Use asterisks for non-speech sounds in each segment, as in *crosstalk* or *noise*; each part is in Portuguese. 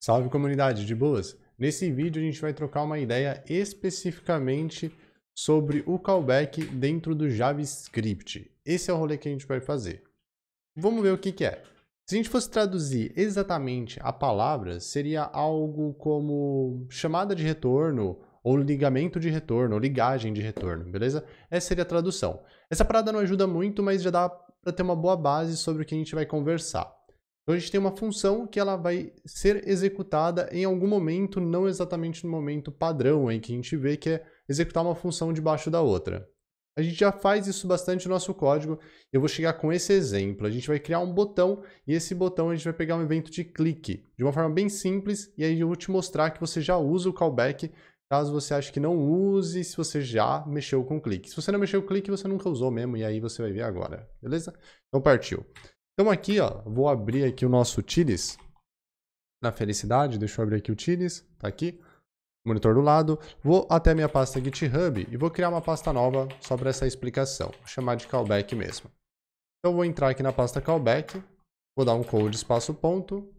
Salve comunidade de boas! Nesse vídeo a gente vai trocar uma ideia especificamente sobre o callback dentro do JavaScript. Esse é o rolê que a gente vai fazer. Vamos ver o que, que é. Se a gente fosse traduzir exatamente a palavra, seria algo como chamada de retorno, ou ligamento de retorno, ou ligagem de retorno, beleza? Essa seria a tradução. Essa parada não ajuda muito, mas já dá para ter uma boa base sobre o que a gente vai conversar. Então a gente tem uma função que ela vai ser executada em algum momento, não exatamente no momento padrão em que a gente vê que é executar uma função debaixo da outra. A gente já faz isso bastante no nosso código. Eu vou chegar com esse exemplo. A gente vai criar um botão e esse botão a gente vai pegar um evento de clique de uma forma bem simples e aí eu vou te mostrar que você já usa o callback caso você ache que não use, se você já mexeu com clique. Se você não mexeu com clique, você nunca usou mesmo e aí você vai ver agora, beleza? Então partiu. Então aqui, ó, vou abrir aqui o nosso Tiles. Na felicidade, deixa eu abrir aqui o Tiles, tá aqui. Monitor do lado. Vou até a minha pasta GitHub e vou criar uma pasta nova só para essa explicação. Vou chamar de callback mesmo. Então vou entrar aqui na pasta callback, vou dar um code espaço ponto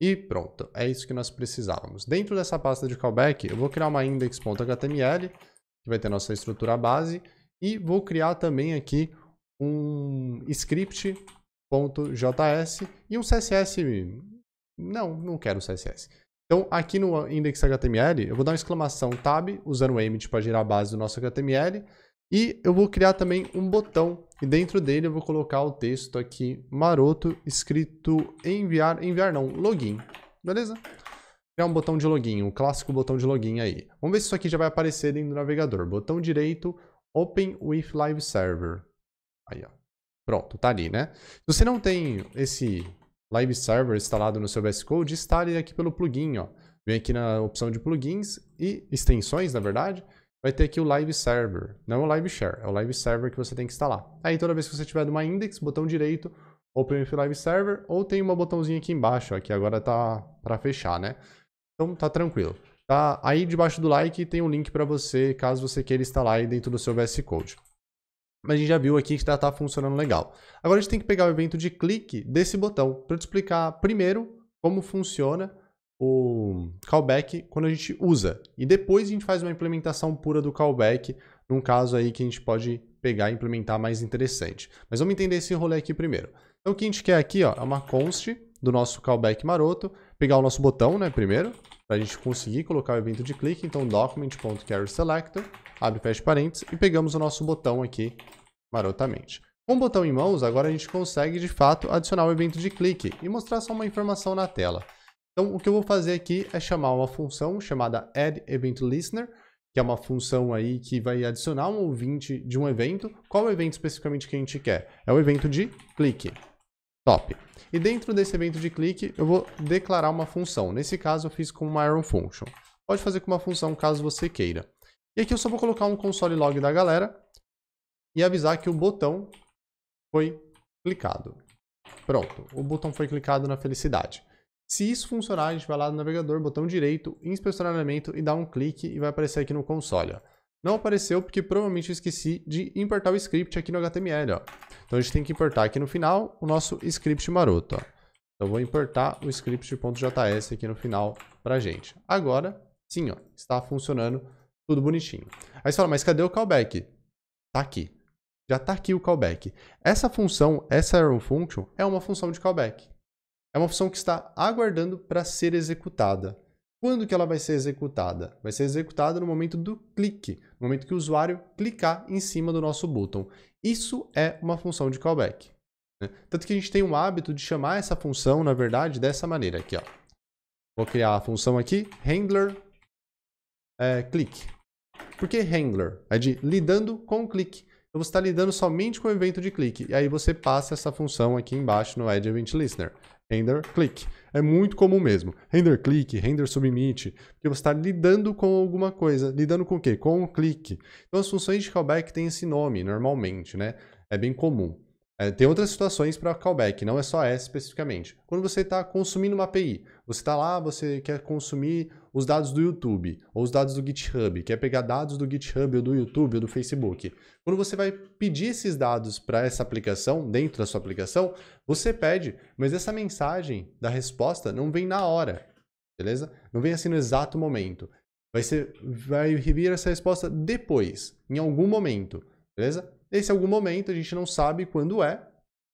e pronto. É isso que nós precisávamos. Dentro dessa pasta de callback, eu vou criar uma index.html, que vai ter nossa estrutura base, e vou criar também aqui um script .js e um CSS. Não, não quero CSS. Então, aqui no index HTML, eu vou dar uma exclamação tab, usando o image tipo, para gerar a base do nosso HTML. E eu vou criar também um botão. E dentro dele eu vou colocar o texto aqui maroto, escrito enviar, enviar não, login. Beleza? Criar é um botão de login, um clássico botão de login aí. Vamos ver se isso aqui já vai aparecer dentro do navegador. Botão direito, Open with Live Server. Aí, ó. Pronto, tá ali, né? Se você não tem esse Live Server instalado no seu VS Code, instale aqui pelo plugin, ó. Vem aqui na opção de plugins e extensões, na verdade, vai ter aqui o Live Server. Não é o Live Share, é o Live Server que você tem que instalar. Aí toda vez que você tiver numa index, botão direito, Open with Live Server, ou tem uma botãozinho aqui embaixo, ó, que agora tá para fechar, né? Então tá tranquilo. Tá? Aí debaixo do like tem um link para você, caso você queira instalar aí dentro do seu VS Code. Mas a gente já viu aqui que está tá funcionando legal. Agora a gente tem que pegar o evento de clique desse botão para te explicar primeiro como funciona o callback quando a gente usa. E depois a gente faz uma implementação pura do callback, num caso aí que a gente pode pegar e implementar mais interessante. Mas vamos entender esse rolê aqui primeiro. Então o que a gente quer aqui ó, é uma const do nosso callback maroto, pegar o nosso botão né, primeiro, para a gente conseguir colocar o evento de clique, então document.carrySelector, abre fecha parênteses e pegamos o nosso botão aqui marotamente. Com o botão em mãos, agora a gente consegue de fato adicionar o evento de clique e mostrar só uma informação na tela. Então o que eu vou fazer aqui é chamar uma função chamada addEventListener, que é uma função aí que vai adicionar um ouvinte de um evento. Qual é o evento especificamente que a gente quer? É o evento de clique. Top. E dentro desse evento de clique, eu vou declarar uma função. Nesse caso, eu fiz com uma Iron Function. Pode fazer com uma função caso você queira. E aqui eu só vou colocar um console log da galera e avisar que o botão foi clicado. Pronto, o botão foi clicado na felicidade. Se isso funcionar, a gente vai lá no navegador, botão direito, inspecionamento e dá um clique e vai aparecer aqui no console. Ó. Não apareceu porque provavelmente eu esqueci de importar o script aqui no HTML, ó. Então a gente tem que importar aqui no final o nosso script maroto, ó. Então vou importar o script.js aqui no final pra gente. Agora, sim, ó, está funcionando tudo bonitinho. Aí você fala, mas cadê o callback? Tá aqui. Já tá aqui o callback. Essa função, essa error function, é uma função de callback. É uma função que está aguardando para ser executada. Quando que ela vai ser executada? Vai ser executada no momento do clique, no momento que o usuário clicar em cima do nosso botão. Isso é uma função de callback. Né? Tanto que a gente tem um hábito de chamar essa função, na verdade, dessa maneira aqui. Ó. Vou criar a função aqui, handler é, clique. Por que handler? É de lidando com clique. Então você está lidando somente com o evento de clique. E aí você passa essa função aqui embaixo no Edge Event Listener render click. É muito comum mesmo. Render click, render submit, porque você está lidando com alguma coisa. Lidando com o quê? Com o um clique. Então as funções de callback têm esse nome normalmente, né? É bem comum. É, tem outras situações para callback, não é só essa especificamente. Quando você está consumindo uma API, você está lá, você quer consumir os dados do YouTube ou os dados do GitHub, quer pegar dados do GitHub ou do YouTube ou do Facebook. Quando você vai pedir esses dados para essa aplicação, dentro da sua aplicação, você pede, mas essa mensagem da resposta não vem na hora, beleza? Não vem assim no exato momento. Vai, ser, vai vir essa resposta depois, em algum momento, beleza? Esse é algum momento a gente não sabe quando é,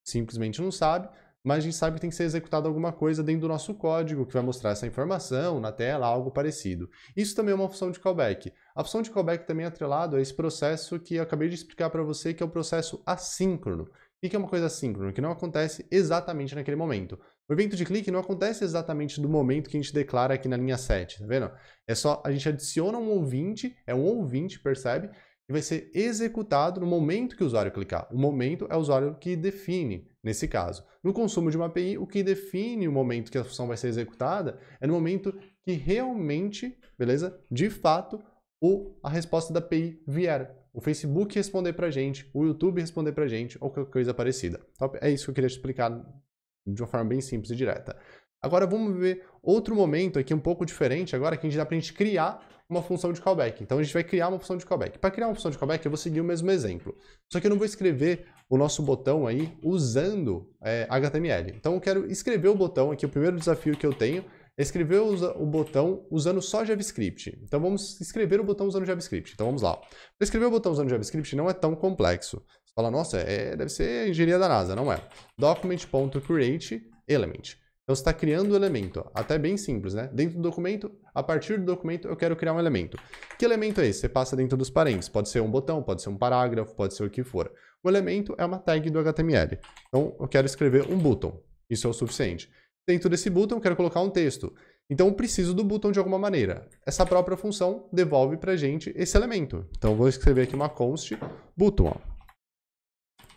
simplesmente não sabe, mas a gente sabe que tem que ser executada alguma coisa dentro do nosso código que vai mostrar essa informação na tela, algo parecido. Isso também é uma função de callback. A função de callback também é atrelado a esse processo que eu acabei de explicar para você, que é o um processo assíncrono. O que é uma coisa assíncrona? Que não acontece exatamente naquele momento. O evento de clique não acontece exatamente do momento que a gente declara aqui na linha 7, tá vendo? É só, a gente adiciona um ouvinte, é um ouvinte, percebe? e vai ser executado no momento que o usuário clicar. O momento é o usuário que define, nesse caso. No consumo de uma API, o que define o momento que a função vai ser executada é no momento que realmente, beleza? De fato, o, a resposta da API vier. O Facebook responder para gente, o YouTube responder para gente, ou qualquer coisa parecida. É isso que eu queria explicar de uma forma bem simples e direta. Agora vamos ver outro momento aqui um pouco diferente agora que a gente dá para a gente criar uma função de callback. Então a gente vai criar uma função de callback. Para criar uma função de callback, eu vou seguir o mesmo exemplo. Só que eu não vou escrever o nosso botão aí usando é, HTML. Então eu quero escrever o botão aqui, o primeiro desafio que eu tenho é escrever o botão usando só JavaScript. Então vamos escrever o botão usando JavaScript. Então vamos lá. Para escrever o botão usando JavaScript não é tão complexo. Você fala, nossa, é, deve ser engenharia da NASA, não é. Document.createElement. element. Então você está criando um elemento, até bem simples, né? Dentro do documento, a partir do documento eu quero criar um elemento. Que elemento é esse? Você passa dentro dos parênteses, pode ser um botão, pode ser um parágrafo, pode ser o que for. O elemento é uma tag do HTML. Então eu quero escrever um button, isso é o suficiente. Dentro desse button eu quero colocar um texto. Então eu preciso do button de alguma maneira. Essa própria função devolve para gente esse elemento. Então eu vou escrever aqui uma const button. Ó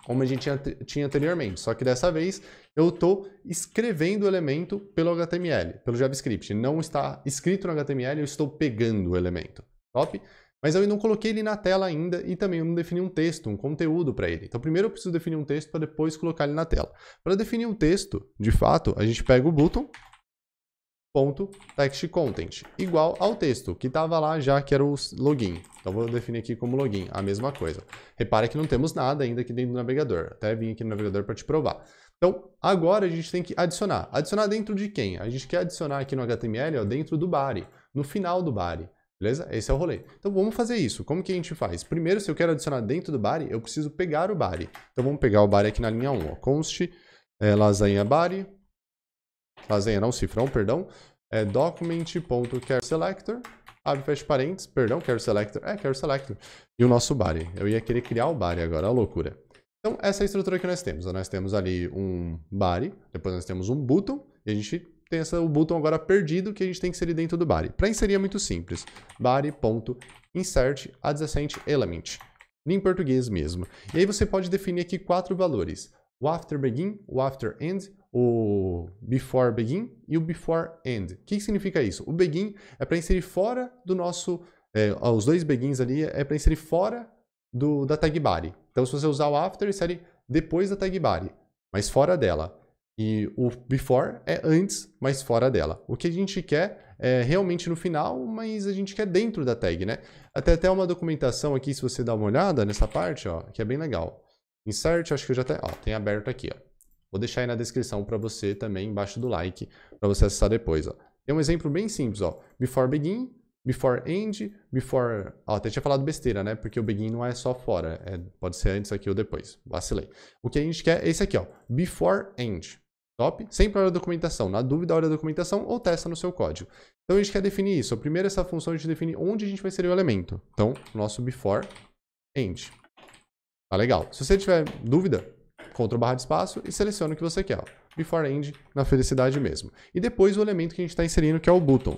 como a gente tinha, tinha anteriormente. Só que dessa vez eu estou escrevendo o elemento pelo HTML, pelo JavaScript. Não está escrito no HTML, eu estou pegando o elemento. Top? Mas eu não coloquei ele na tela ainda e também eu não defini um texto, um conteúdo para ele. Então primeiro eu preciso definir um texto para depois colocar ele na tela. Para definir um texto, de fato, a gente pega o button, .textContent, igual ao texto, que estava lá já que era o login. Então vou definir aqui como login, a mesma coisa. Repara que não temos nada ainda aqui dentro do navegador, até vim aqui no navegador para te provar. Então, agora a gente tem que adicionar. Adicionar dentro de quem? A gente quer adicionar aqui no HTML, ó, dentro do body, no final do body. Beleza? Esse é o rolê. Então vamos fazer isso. Como que a gente faz? Primeiro, se eu quero adicionar dentro do body, eu preciso pegar o body. Então vamos pegar o body aqui na linha 1, ó. const é, lasanha body, fazenda, não, cifrão, perdão. É document.carSelector, abre, fecha parênteses, perdão, carSelector, é carSelector. E o nosso body. Eu ia querer criar o body agora, a loucura. Então, essa é a estrutura que nós temos. Né? Nós temos ali um body, depois nós temos um button, e a gente tem essa, o button agora perdido que a gente tem que inserir dentro do body. Para inserir é muito simples. body.insert adjacent element. Em português mesmo. E aí você pode definir aqui quatro valores o after begin, o after end, o before begin e o before end. O que, significa isso? O begin é para inserir fora do nosso. É, os dois begins ali é para inserir fora do, da tag body. Então, se você usar o after, insere depois da tag body, mas fora dela. E o before é antes, mas fora dela. O que a gente quer é realmente no final, mas a gente quer dentro da tag, né? Até até uma documentação aqui, se você dá uma olhada nessa parte, ó, que é bem legal. Insert, acho que eu já até. ó, tem aberto aqui, ó. Vou deixar aí na descrição para você também, embaixo do like, para você acessar depois, ó. Tem um exemplo bem simples, ó. Before begin, before end, before... Ó, até tinha falado besteira, né? Porque o begin não é só fora. É, pode ser antes aqui ou depois. Vacilei. O que a gente quer é esse aqui, ó. Before end. Top? Sempre olha a documentação. Na dúvida, olha a documentação ou testa no seu código. Então, a gente quer definir isso. Primeiro, essa função, a gente define onde a gente vai inserir o elemento. Então, nosso before end. Tá legal. Se você tiver dúvida, contra barra de espaço e seleciona o que você quer. Ó. Before end na felicidade mesmo. E depois o elemento que a gente está inserindo, que é o button.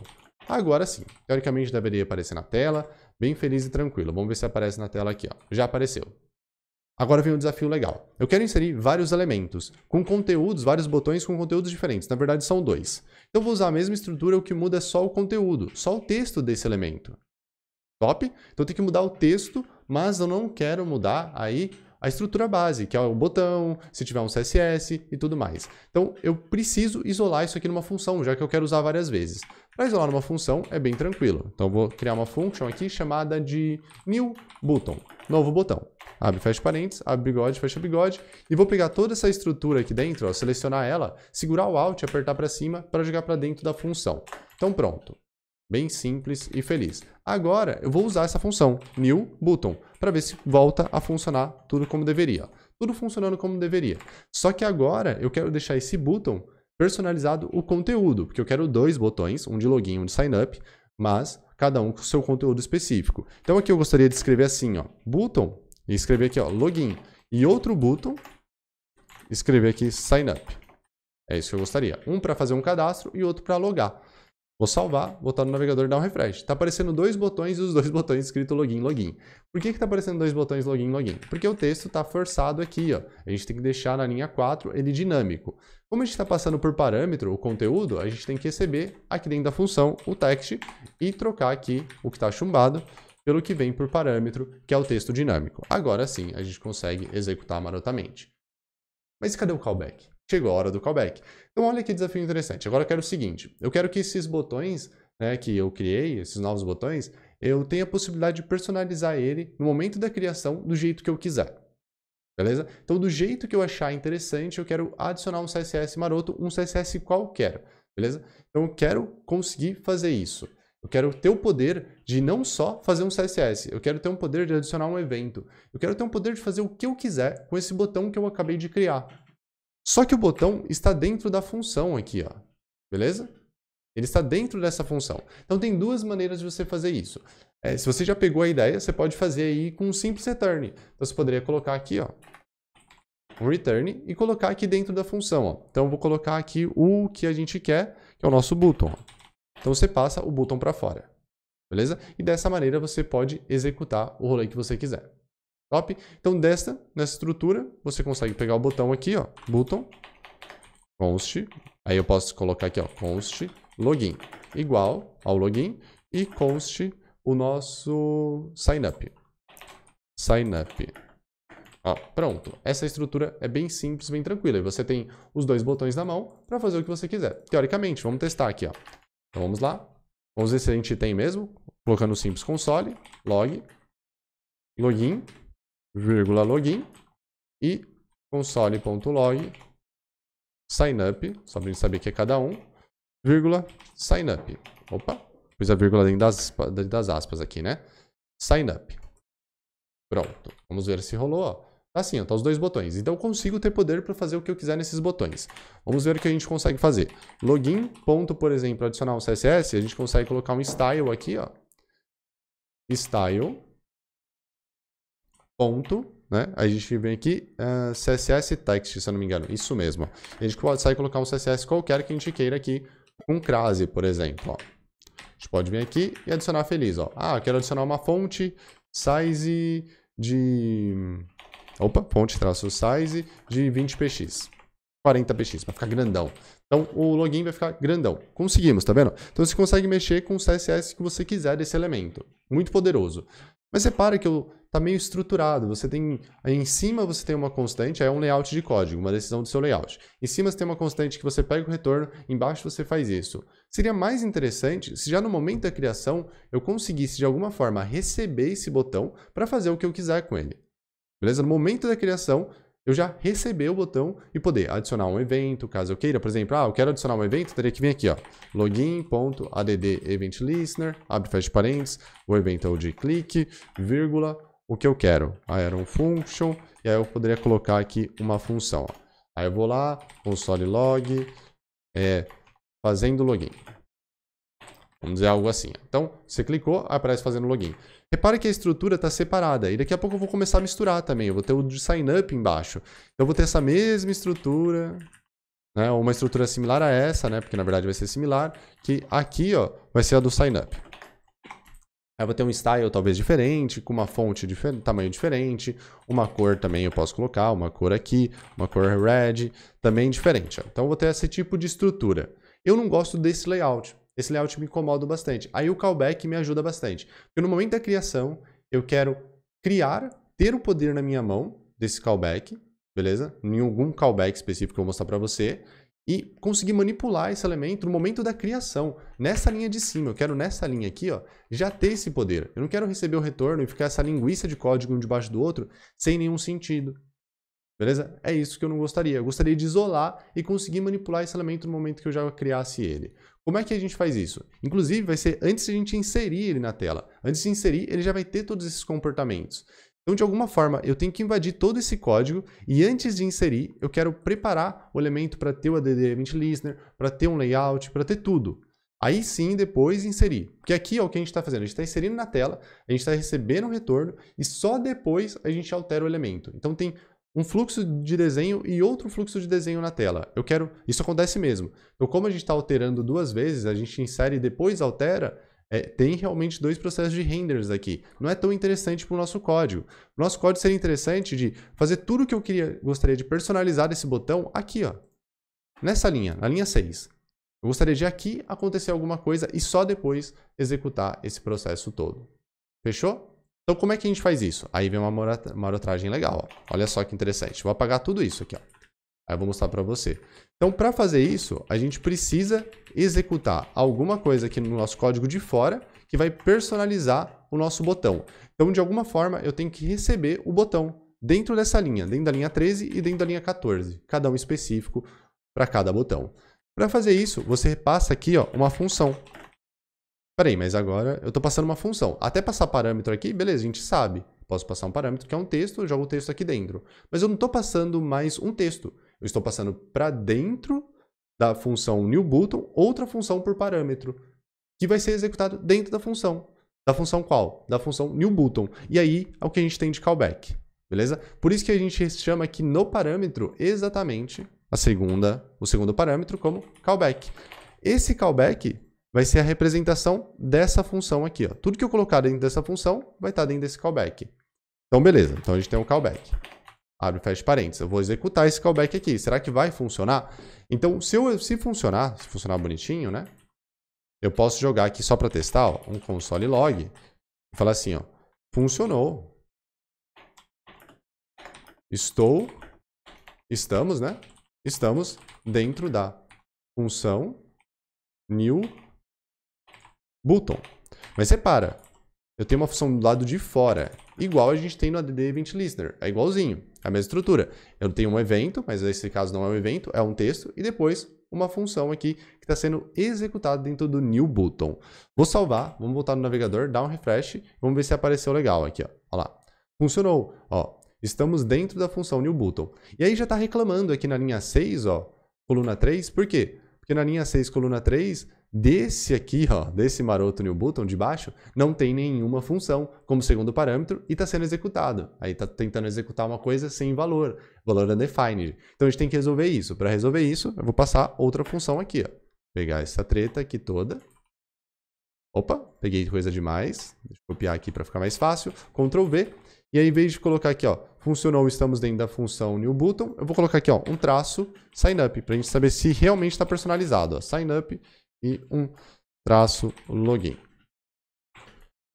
Agora sim, teoricamente deveria aparecer na tela, bem feliz e tranquilo. Vamos ver se aparece na tela aqui. Ó. Já apareceu. Agora vem um desafio legal. Eu quero inserir vários elementos, com conteúdos, vários botões com conteúdos diferentes. Na verdade, são dois. Então, vou usar a mesma estrutura, o que muda é só o conteúdo, só o texto desse elemento. Top? Então tem que mudar o texto, mas eu não quero mudar aí a estrutura base, que é o botão, se tiver um CSS e tudo mais. Então eu preciso isolar isso aqui numa função, já que eu quero usar várias vezes. Para isolar numa função é bem tranquilo. Então eu vou criar uma função aqui chamada de new button, novo botão. Abre, fecha parênteses, abre bigode, fecha bigode. E vou pegar toda essa estrutura aqui dentro, ó, selecionar ela, segurar o Alt e apertar para cima para jogar para dentro da função. Então pronto. Bem simples e feliz. Agora eu vou usar essa função new button para ver se volta a funcionar tudo como deveria. Tudo funcionando como deveria. Só que agora eu quero deixar esse button personalizado o conteúdo, porque eu quero dois botões, um de login e um de sign up, mas cada um com seu conteúdo específico. Então aqui eu gostaria de escrever assim, ó, button e escrever aqui, ó, login e outro button escrever aqui sign up. É isso que eu gostaria. Um para fazer um cadastro e outro para logar. Vou salvar, botar no navegador e dar um refresh. Está aparecendo dois botões e os dois *laughs* botões escrito login, login. Por que está aparecendo dois botões login, login? Porque o texto está forçado aqui. Ó. A gente tem que deixar na linha 4 ele dinâmico. Como a gente está passando por parâmetro, o conteúdo, a gente tem que receber aqui dentro da função o text e trocar aqui o que está chumbado pelo que vem por parâmetro, que é o texto dinâmico. Agora sim, a gente consegue executar marotamente. Mas cadê o callback? chegou a hora do callback. Então, olha que desafio interessante. Agora eu quero o seguinte: eu quero que esses botões né, que eu criei, esses novos botões, eu tenha a possibilidade de personalizar ele no momento da criação do jeito que eu quiser. Beleza? Então, do jeito que eu achar interessante, eu quero adicionar um CSS maroto, um CSS qualquer. Beleza? Então, eu quero conseguir fazer isso. Eu quero ter o poder de não só fazer um CSS, eu quero ter um poder de adicionar um evento. Eu quero ter um poder de fazer o que eu quiser com esse botão que eu acabei de criar. Só que o botão está dentro da função aqui, ó. Beleza? Ele está dentro dessa função. Então tem duas maneiras de você fazer isso. É, se você já pegou a ideia, você pode fazer aí com um simples return. Então você poderia colocar aqui, ó, um return e colocar aqui dentro da função. Ó. Então eu vou colocar aqui o que a gente quer, que é o nosso button. Então você passa o button para fora. Beleza? E dessa maneira você pode executar o rolê que você quiser. Top? Então, desta, nessa estrutura, você consegue pegar o botão aqui, ó, button, const, aí eu posso colocar aqui, ó, const login, igual ao login, e const o nosso signup signup. Ó, pronto. Essa estrutura é bem simples, bem tranquila. E você tem os dois botões na mão para fazer o que você quiser. Teoricamente, vamos testar aqui, ó. Então vamos lá. Vamos ver se a gente tem mesmo. Colocando o simples console, log, login, vírgula login e console.log signup, só para a gente saber que é cada um, vírgula signup. Opa, fiz a vírgula dentro das, dentro das aspas aqui, né? Signup. Pronto. Vamos ver se rolou, tá Assim, ó, tá os dois botões. Então eu consigo ter poder para fazer o que eu quiser nesses botões. Vamos ver o que a gente consegue fazer. Login, ponto, por exemplo, adicionar um CSS, a gente consegue colocar um style aqui, ó. Style ponto, né? Aí a gente vem aqui, uh, eh, CSS text, se eu não me engano. Isso mesmo. A gente pode sair e colocar um CSS qualquer que a gente queira aqui, com crase, por exemplo. Ó. A gente pode vir aqui e adicionar feliz. Ó. Ah, eu quero adicionar uma fonte size de... Opa, fonte traço size de 20px. 40px, para ficar grandão. Então, o login vai ficar grandão. Conseguimos, tá vendo? Então, você consegue mexer com o CSS que você quiser desse elemento. Muito poderoso. Mas repara que eu tá meio estruturado. Você tem em cima você tem uma constante, é um layout de código, uma decisão do seu layout. Em cima você tem uma constante que você pega o retorno, embaixo você faz isso. Seria mais interessante se já no momento da criação eu conseguisse de alguma forma receber esse botão para fazer o que eu quiser com ele. Beleza? No momento da criação, eu já receber o botão e poder adicionar um evento, caso eu queira, por exemplo, ah, eu quero adicionar um evento, teria que vir aqui, ó, login.add event listener, abre fecha parênteses, o evento é o de clique, vírgula, o que eu quero. aí era um function, e aí eu poderia colocar aqui uma função, ó. Aí eu vou lá, console log, é, fazendo login. Vamos dizer algo assim. Então, você clicou, aparece fazendo login. Repare que a estrutura está separada e daqui a pouco eu vou começar a misturar também. Eu vou ter o de sign up embaixo. Então eu vou ter essa mesma estrutura, né? uma estrutura similar a essa, né? porque na verdade vai ser similar, que aqui ó, vai ser a do sign up. Aí eu vou ter um style talvez diferente, com uma fonte diferente, tamanho diferente, uma cor também eu posso colocar, uma cor aqui, uma cor red, também diferente. Ó. Então eu vou ter esse tipo de estrutura. Eu não gosto desse layout esse layout me incomoda bastante. Aí o callback me ajuda bastante. Porque no momento da criação, eu quero criar, ter o poder na minha mão desse callback, beleza? Em algum callback específico que eu vou mostrar para você. E conseguir manipular esse elemento no momento da criação, nessa linha de cima. Eu quero nessa linha aqui, ó, já ter esse poder. Eu não quero receber o retorno e ficar essa linguiça de código um debaixo do outro sem nenhum sentido. Beleza? É isso que eu não gostaria. Eu gostaria de isolar e conseguir manipular esse elemento no momento que eu já criasse ele. Como é que a gente faz isso? Inclusive, vai ser antes de a gente inserir ele na tela. Antes de inserir, ele já vai ter todos esses comportamentos. Então, de alguma forma, eu tenho que invadir todo esse código e antes de inserir, eu quero preparar o elemento para ter o ADD Event Listener, para ter um layout, para ter tudo. Aí sim, depois inserir. Porque aqui é o que a gente está fazendo. A gente está inserindo na tela, a gente está recebendo um retorno e só depois a gente altera o elemento. Então tem um fluxo de desenho e outro fluxo de desenho na tela. Eu quero. Isso acontece mesmo. Então, como a gente está alterando duas vezes, a gente insere e depois altera. É, tem realmente dois processos de renders aqui. Não é tão interessante para o nosso código. Nosso código seria interessante de fazer tudo o que eu queria, gostaria de personalizar esse botão aqui, ó. Nessa linha, na linha 6. Eu gostaria de aqui acontecer alguma coisa e só depois executar esse processo todo. Fechou? Então, como é que a gente faz isso? Aí vem uma marotragem legal. Ó. Olha só que interessante. Vou apagar tudo isso aqui. Ó. Aí eu vou mostrar para você. Então, para fazer isso, a gente precisa executar alguma coisa aqui no nosso código de fora que vai personalizar o nosso botão. Então, de alguma forma, eu tenho que receber o botão dentro dessa linha, dentro da linha 13 e dentro da linha 14, cada um específico para cada botão. Para fazer isso, você passa aqui ó, uma função peraí, mas agora eu estou passando uma função. Até passar parâmetro aqui, beleza, a gente sabe. Posso passar um parâmetro que é um texto, eu jogo o texto aqui dentro. Mas eu não estou passando mais um texto. Eu estou passando para dentro da função new button outra função por parâmetro, que vai ser executado dentro da função. Da função qual? Da função new button. E aí é o que a gente tem de callback, beleza? Por isso que a gente chama aqui no parâmetro exatamente a segunda, o segundo parâmetro como callback. Esse callback vai ser a representação dessa função aqui. Ó. Tudo que eu colocar dentro dessa função vai estar dentro desse callback. Então, beleza. Então, a gente tem um callback. Abre e fecha parênteses. Eu vou executar esse callback aqui. Será que vai funcionar? Então, se, eu, se funcionar, se funcionar bonitinho, né? Eu posso jogar aqui só para testar, ó, um console log. E falar assim, ó. Funcionou. Estou. Estamos, né? Estamos dentro da função new button. Mas separa, eu tenho uma função do lado de fora, igual a gente tem no add event listener, é igualzinho, é a mesma estrutura. Eu tenho um evento, mas nesse caso não é um evento, é um texto, e depois uma função aqui que está sendo executada dentro do new button. Vou salvar, vamos voltar no navegador, dar um refresh, vamos ver se apareceu legal aqui, Olha lá, funcionou, ó. Estamos dentro da função new button. E aí já está reclamando aqui na linha 6, ó, coluna 3, por quê? Porque na linha 6, coluna 3, Desse aqui, ó, desse maroto new button de baixo, não tem nenhuma função como segundo parâmetro e está sendo executado. Aí está tentando executar uma coisa sem valor, valor undefined. Então a gente tem que resolver isso. Para resolver isso, eu vou passar outra função aqui. Ó. Pegar essa treta aqui toda. Opa, peguei coisa demais. Deixa eu copiar aqui para ficar mais fácil. Ctrl V. E aí, em vez de colocar aqui, ó, funcionou, estamos dentro da função new button, eu vou colocar aqui, ó, um traço signup, para a gente saber se realmente está personalizado. Ó, sign up e um traço login.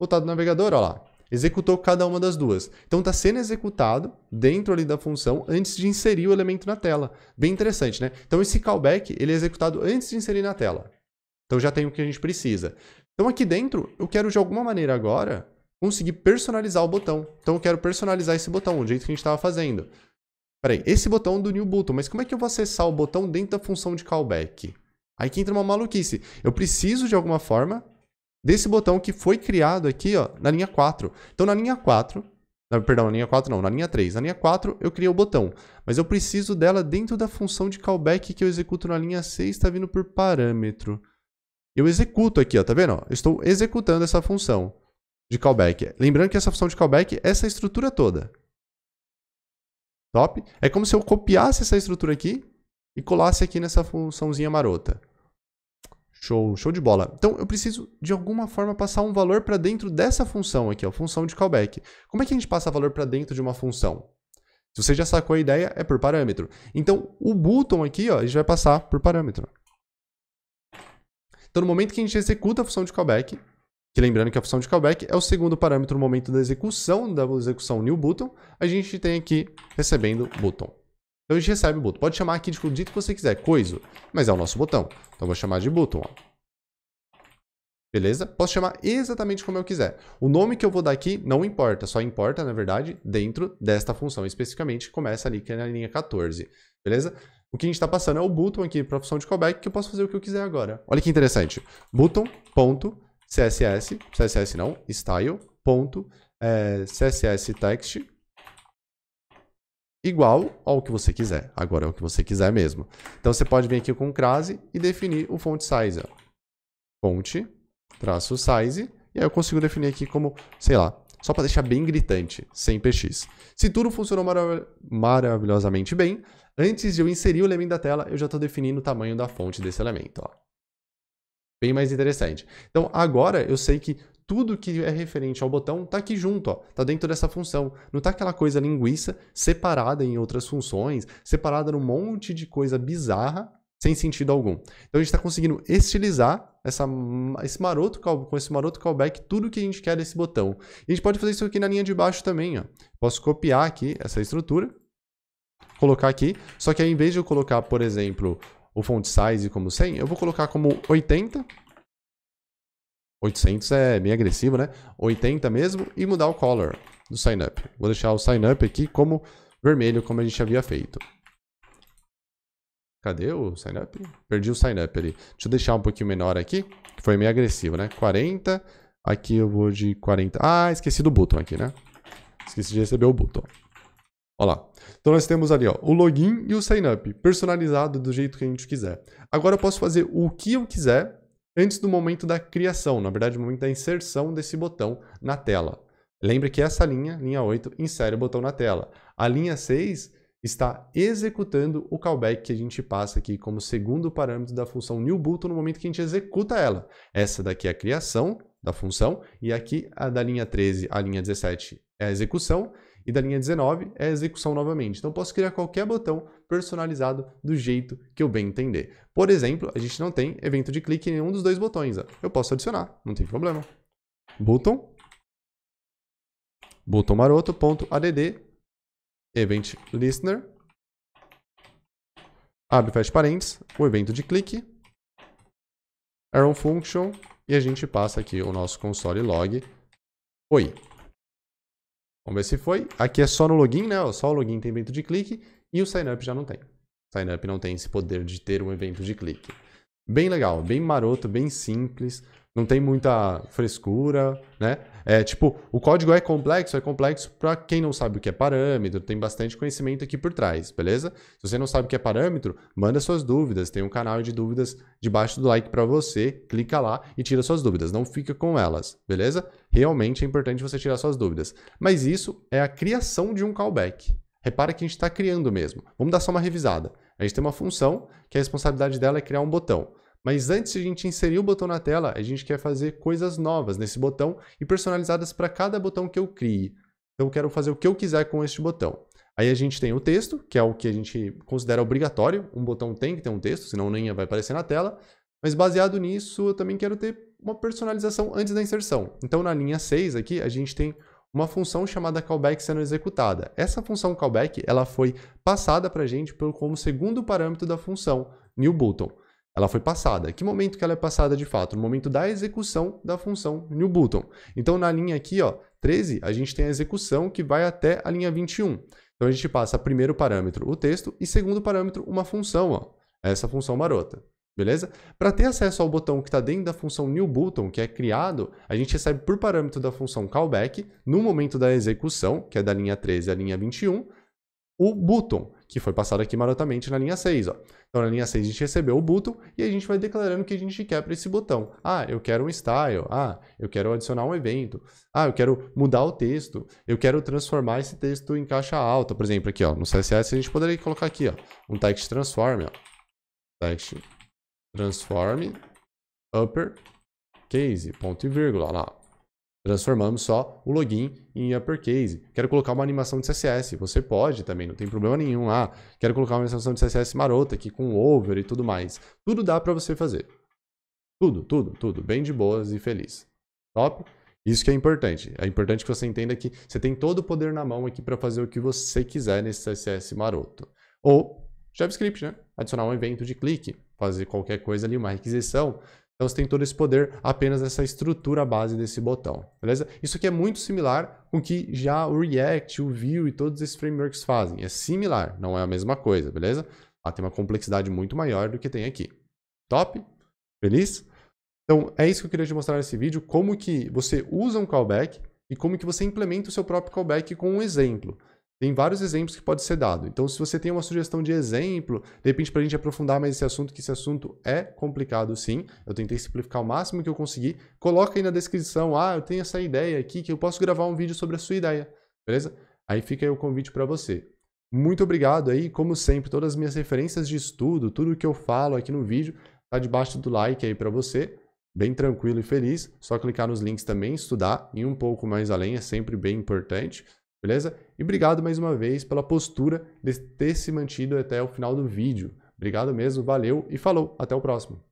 Voltado no navegador, olha lá. Executou cada uma das duas. Então está sendo executado dentro ali da função antes de inserir o elemento na tela. Bem interessante, né? Então esse callback ele é executado antes de inserir na tela. Então já tem o que a gente precisa. Então aqui dentro eu quero de alguma maneira agora conseguir personalizar o botão. Então eu quero personalizar esse botão, do jeito que a gente estava fazendo. Peraí, esse botão do new button, mas como é que eu vou acessar o botão dentro da função de callback? Aí que entra uma maluquice. Eu preciso, de alguma forma, desse botão que foi criado aqui, ó, na linha 4. Então, na linha 4, na, perdão, na linha 4 não, na linha 3. Na linha 4 eu criei o botão, mas eu preciso dela dentro da função de callback que eu executo na linha 6, está vindo por parâmetro. Eu executo aqui, ó, tá vendo? Eu estou executando essa função de callback. Lembrando que essa função de callback é essa estrutura toda. Top? É como se eu copiasse essa estrutura aqui e colasse aqui nessa funçãozinha marota. Show, show de bola. Então eu preciso de alguma forma passar um valor para dentro dessa função aqui, a função de callback. Como é que a gente passa valor para dentro de uma função? Se você já sacou a ideia, é por parâmetro. Então o button aqui, ó, a gente vai passar por parâmetro. Então no momento que a gente executa a função de callback, que lembrando que a função de callback é o segundo parâmetro no momento da execução da execução new button, a gente tem aqui recebendo button. Então a gente recebe o button. Pode chamar aqui de do jeito que você quiser, coiso. Mas é o nosso botão. Então vou chamar de button, ó. Beleza? Posso chamar exatamente como eu quiser. O nome que eu vou dar aqui não importa, só importa, na verdade, dentro desta função especificamente, começa ali que é na linha 14. Beleza? O que a gente está passando é o button aqui para a função de callback, que eu posso fazer o que eu quiser agora. Olha que interessante. Button.css, CSS não, style.css eh, text igual ao que você quiser. Agora é o que você quiser mesmo. Então você pode vir aqui com o crase e definir o font size. Fonte, traço size, e aí eu consigo definir aqui como, sei lá, só para deixar bem gritante, sem px. Se tudo funcionou marav maravilhosamente bem, antes de eu inserir o elemento da tela, eu já estou definindo o tamanho da fonte desse elemento. Ó. Bem mais interessante. Então agora eu sei que tudo que é referente ao botão está aqui junto, ó, tá dentro dessa função. Não está aquela coisa linguiça separada em outras funções, separada num monte de coisa bizarra, sem sentido algum. Então a gente está conseguindo estilizar essa, esse maroto call, com esse maroto callback tudo que a gente quer desse botão. E a gente pode fazer isso aqui na linha de baixo também, ó. Posso copiar aqui essa estrutura, colocar aqui, só que aí, em vez de eu colocar, por exemplo, o font size como 100, eu vou colocar como 80 800 é bem agressivo, né? 80 mesmo e mudar o color do sign up. Vou deixar o sign up aqui como vermelho, como a gente havia feito. Cadê o sign up? Perdi o sign up ali. Deixa eu deixar um pouquinho menor aqui, que foi meio agressivo, né? 40. Aqui eu vou de 40. Ah, esqueci do button aqui, né? Esqueci de receber o button. Olha lá. Então nós temos ali ó, o login e o sign up, personalizado do jeito que a gente quiser. Agora eu posso fazer o que eu quiser antes do momento da criação, na verdade, o momento da inserção desse botão na tela. Lembre que essa linha, linha 8, insere o botão na tela. A linha 6 está executando o callback que a gente passa aqui como segundo parâmetro da função newButton no momento que a gente executa ela. Essa daqui é a criação da função e aqui a da linha 13 à linha 17 é a execução e da linha 19 é a execução novamente. Então posso criar qualquer botão personalizado do jeito que eu bem entender. Por exemplo, a gente não tem evento de clique em nenhum dos dois botões. Ó. Eu posso adicionar, não tem problema. Button, button maroto.add, event listener, abre fecha parênteses, o evento de clique, arrow function, e a gente passa aqui o nosso console log. Oi. Vamos ver se foi. Aqui é só no login, né? Só o login tem evento de clique e o sign up já não tem. Sign up não tem esse poder de ter um evento de clique. Bem legal, bem maroto, bem simples, não tem muita frescura, né? É, tipo, o código é complexo, é complexo para quem não sabe o que é parâmetro, tem bastante conhecimento aqui por trás, beleza? Se você não sabe o que é parâmetro, manda suas dúvidas, tem um canal de dúvidas debaixo do like para você, clica lá e tira suas dúvidas, não fica com elas, beleza? Realmente é importante você tirar suas dúvidas. Mas isso é a criação de um callback. Repara que a gente está criando mesmo. Vamos dar só uma revisada. A gente tem uma função que a responsabilidade dela é criar um botão. Mas antes de a gente inserir o botão na tela, a gente quer fazer coisas novas nesse botão e personalizadas para cada botão que eu crie. Então eu quero fazer o que eu quiser com este botão. Aí a gente tem o texto, que é o que a gente considera obrigatório. Um botão tem que ter um texto, senão nem vai aparecer na tela. Mas baseado nisso, eu também quero ter uma personalização antes da inserção. Então na linha 6 aqui, a gente tem uma função chamada callback sendo executada. Essa função callback, ela foi passada para a gente como segundo parâmetro da função new button. Ela foi passada. Que momento que ela é passada de fato? No momento da execução da função new button. Então, na linha aqui, ó, 13, a gente tem a execução que vai até a linha 21. Então, a gente passa primeiro parâmetro o texto e segundo parâmetro uma função, ó, essa função marota. Beleza? Para ter acesso ao botão que está dentro da função new button, que é criado, a gente recebe por parâmetro da função callback, no momento da execução, que é da linha 13 à linha 21, o button, que foi passado aqui marotamente na linha 6. Ó. Então, na linha 6, a gente recebeu o button e a gente vai declarando o que a gente quer para esse botão. Ah, eu quero um style. Ah, eu quero adicionar um evento. Ah, eu quero mudar o texto. Eu quero transformar esse texto em caixa alta. Por exemplo, aqui ó, no CSS a gente poderia colocar aqui ó, um text transform. Ó. Text transform upper case, ponto e vírgula. lá. Transformamos só o login em uppercase. Quero colocar uma animação de CSS. Você pode também, não tem problema nenhum. Ah, quero colocar uma animação de CSS marota aqui com over e tudo mais. Tudo dá para você fazer. Tudo, tudo, tudo. Bem de boas e feliz. Top? Isso que é importante. É importante que você entenda que você tem todo o poder na mão aqui para fazer o que você quiser nesse CSS maroto. Ou JavaScript, né? Adicionar um evento de clique, fazer qualquer coisa ali, uma requisição, então você tem todo esse poder apenas nessa estrutura base desse botão, beleza? Isso aqui é muito similar com o que já o React, o Vue e todos esses frameworks fazem. É similar, não é a mesma coisa, beleza? Ah, tem uma complexidade muito maior do que tem aqui. Top? Feliz? Então é isso que eu queria te mostrar nesse vídeo, como que você usa um callback e como que você implementa o seu próprio callback com um exemplo. Tem vários exemplos que pode ser dado. Então, se você tem uma sugestão de exemplo, de repente para a gente aprofundar mais esse assunto, que esse assunto é complicado sim, eu tentei simplificar o máximo que eu consegui, coloca aí na descrição, ah, eu tenho essa ideia aqui que eu posso gravar um vídeo sobre a sua ideia, beleza? Aí fica aí o convite para você. Muito obrigado aí, como sempre, todas as minhas referências de estudo, tudo que eu falo aqui no vídeo, está debaixo do like aí para você, bem tranquilo e feliz. Só clicar nos links também, estudar e um pouco mais além é sempre bem importante. Beleza? E obrigado mais uma vez pela postura de ter se mantido até o final do vídeo. Obrigado mesmo, valeu e falou, até o próximo.